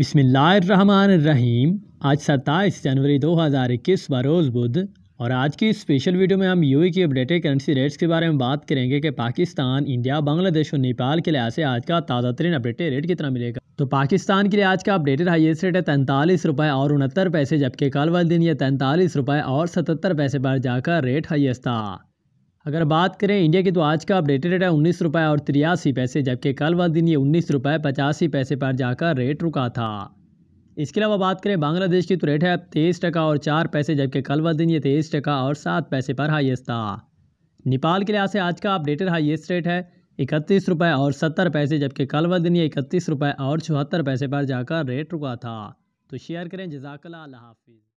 रहीम आज सत्ताईस जनवरी 2021 बरोज़ बुध और आज की स्पेशल वीडियो में हम यू की अपडेटेड करेंसी रेट्स के बारे में बात करेंगे कि पाकिस्तान इंडिया बांग्लादेश और नेपाल के लिहाज से आज का ताज़ा तरीन अपडेटेड रेट कितना मिलेगा तो पाकिस्तान के लिए आज का अपडेटेड हाइएस्ट रेट है तैंतालीस रुपये और उनहत्तर पैसे जबकि कल वाले दिन यह तैंतालीस रुपये और सतहत्तर पैसे पर जाकर रेट हाइएस्ट था अगर बात करें इंडिया की तो आज का अपडेटेड रेट है उन्नीस रुपये और तिरासी पैसे जबकि कल वाले दिन ये उन्नीस रुपये पचासी पैसे पर जाकर रेट रुका था इसके अलावा बात करें बांग्लादेश की तो रेट है तेईस टका और चार पैसे जबकि कल वाले दिन ये तेईस टका और सात पैसे पर हाइएस्ट था नेपाल के लिहाज से आज का अपडेटेड हाइएस्ट रेट है इकतीस रुपये और सत्तर पैसे जबकि कल वाले दिन ये इकतीस रुपये और चौहत्तर पैसे पर जाकर रेट रुका था तो शेयर करें जजाकला हाफिज़